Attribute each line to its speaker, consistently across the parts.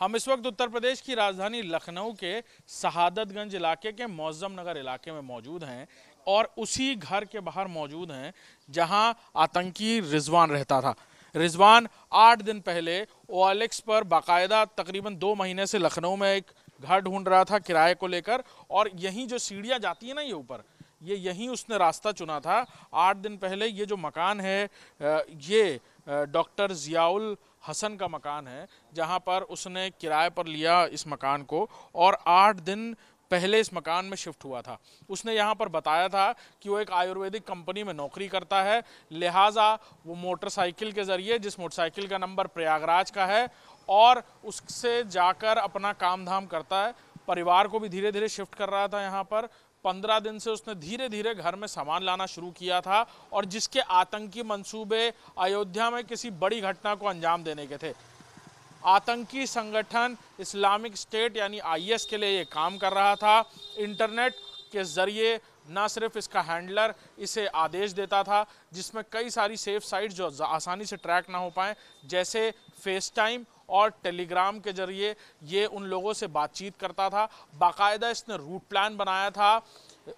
Speaker 1: हम इस वक्त उत्तर प्रदेश की राजधानी लखनऊ के शहादतगंज इलाके के मौजम नगर इलाके में मौजूद हैं और उसी घर के बाहर मौजूद हैं जहां आतंकी रिजवान रहता था रिजवान आठ दिन पहले ओएलएक्स पर बाकायदा तकरीबन दो महीने से लखनऊ में एक घर ढूंढ रहा था किराए को लेकर और यहीं जो सीढ़ियाँ जाती है ना ये ऊपर ये यहीं उसने रास्ता चुना था आठ दिन पहले ये जो मकान है ये डॉक्टर ज़ियाउल हसन का मकान है जहाँ पर उसने किराए पर लिया इस मकान को और आठ दिन पहले इस मकान में शिफ्ट हुआ था उसने यहाँ पर बताया था कि वो एक आयुर्वेदिक कंपनी में नौकरी करता है लिहाजा वो मोटरसाइकिल के ज़रिए जिस मोटरसाइकिल का नंबर प्रयागराज का है और उससे जाकर अपना काम धाम करता है परिवार को भी धीरे धीरे शिफ्ट कर रहा था यहाँ पर पंद्रह दिन से उसने धीरे धीरे घर में सामान लाना शुरू किया था और जिसके आतंकी मंसूबे अयोध्या में किसी बड़ी घटना को अंजाम देने के थे आतंकी संगठन इस्लामिक स्टेट यानी आईएस के लिए ये काम कर रहा था इंटरनेट के ज़रिए ना सिर्फ इसका हैंडलर इसे आदेश देता था जिसमें कई सारी सेफ साइट जो आसानी से ट्रैक ना हो पाएँ जैसे फेस टाइम और टेलीग्राम के जरिए ये उन लोगों से बातचीत करता था बाकायदा इसने रूट प्लान बनाया था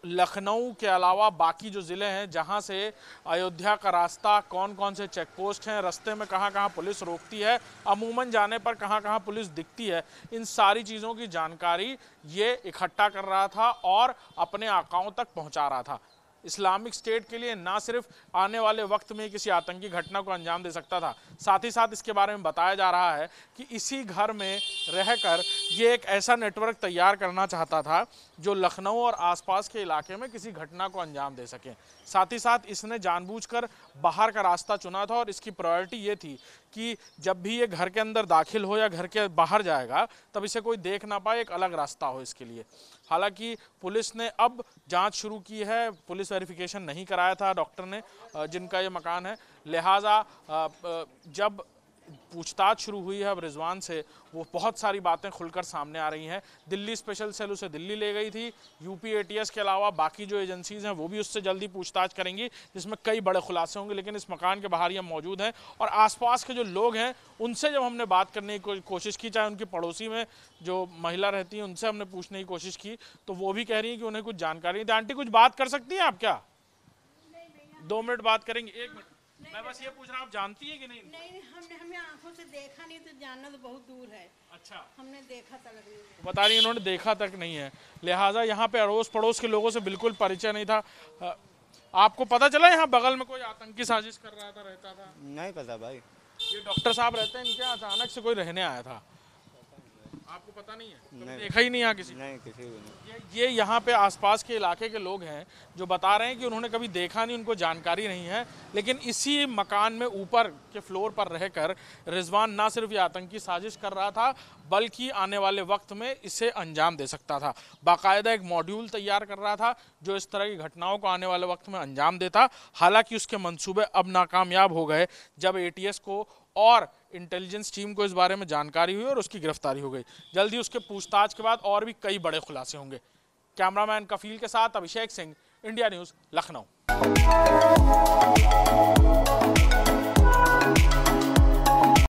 Speaker 1: लखनऊ के अलावा बाकी जो ज़िले हैं जहाँ से अयोध्या का रास्ता कौन कौन से चेक पोस्ट हैं रास्ते में कहाँ कहाँ पुलिस रोकती है अमूमन जाने पर कहाँ कहाँ पुलिस दिखती है इन सारी चीज़ों की जानकारी ये इकट्ठा कर रहा था और अपने आकाओं तक पहुँचा रहा था इस्लामिक स्टेट के लिए ना सिर्फ आने वाले वक्त में किसी आतंकी घटना को अंजाम दे सकता था साथ ही साथ इसके बारे में बताया जा रहा है कि इसी घर में रहकर ये एक ऐसा नेटवर्क तैयार करना चाहता था जो लखनऊ और आसपास के इलाके में किसी घटना को अंजाम दे सकें साथ ही साथ इसने जानबूझकर बाहर का रास्ता चुना था और इसकी प्रायोरिटी ये थी कि जब भी ये घर के अंदर दाखिल हो या घर के बाहर जाएगा तब इसे कोई देख ना पाए एक अलग रास्ता हो इसके लिए हालांकि पुलिस ने अब जांच शुरू की है पुलिस वेरिफिकेशन नहीं कराया था डॉक्टर ने जिनका ये मकान है लिहाजा जब पूछताछ शुरू हुई है अब रिजवान से वो बहुत सारी बातें खुलकर सामने आ रही हैं दिल्ली स्पेशल सेल उसे दिल्ली ले गई थी यूपी एटीएस के अलावा बाकी जो एजेंसीज़ हैं वो भी उससे जल्दी पूछताछ करेंगी जिसमें कई बड़े खुलासे होंगे लेकिन इस मकान के बाहर ही हम मौजूद हैं और आसपास के जो लोग हैं उनसे जब हमने बात करने की कोशिश की चाहे उनकी पड़ोसी में जो महिला रहती हैं उनसे हमने पूछने की कोशिश की तो वो भी कह रही हैं कि उन्हें कुछ जानकारी नहीं आंटी कुछ बात कर सकती हैं आप क्या दो मिनट बात करेंगे एक मिनट मैं बस ये पूछ रहा हूँ आप जानती है कि नहीं नहीं हमने हमने आंखों से देखा नहीं तो जानना तो बहुत दूर है अच्छा हमने देखा तक नहीं तो बता रही उन्होंने देखा तक नहीं है लिहाजा यहाँ पे अड़ोस पड़ोस के लोगों से बिल्कुल परिचय नहीं था आपको पता चला यहाँ बगल में कोई आतंकी साजिश कर रहा था रहता था नहीं पता भाई ये डॉक्टर साहब रहते हैं इनके अचानक से कोई रहने आया था पता नहीं है नहीं। देखा ही नहीं यहाँ किसी नहीं किसी को नहीं ये, ये यहाँ पे आसपास के इलाके के लोग हैं जो बता रहे हैं कि उन्होंने कभी देखा नहीं उनको जानकारी नहीं है लेकिन इसी मकान में ऊपर के फ्लोर पर रहकर रिजवान ना सिर्फ ये आतंकी साजिश कर रहा था बल्कि आने वाले वक्त में इसे अंजाम दे सकता था बाकायदा एक मॉड्यूल तैयार कर रहा था जो इस तरह की घटनाओं को आने वाले वक्त में अंजाम देता हालांकि उसके मंसूबे अब नाकामयाब हो गए जब एटीएस को और इंटेलिजेंस टीम को इस बारे में जानकारी हुई और उसकी गिरफ्तारी हो गई जल्दी उसके पूछताछ के बाद और भी कई बड़े खुलासे होंगे कैमरामैन कफील के साथ अभिषेक सिंह इंडिया न्यूज़ लखनऊ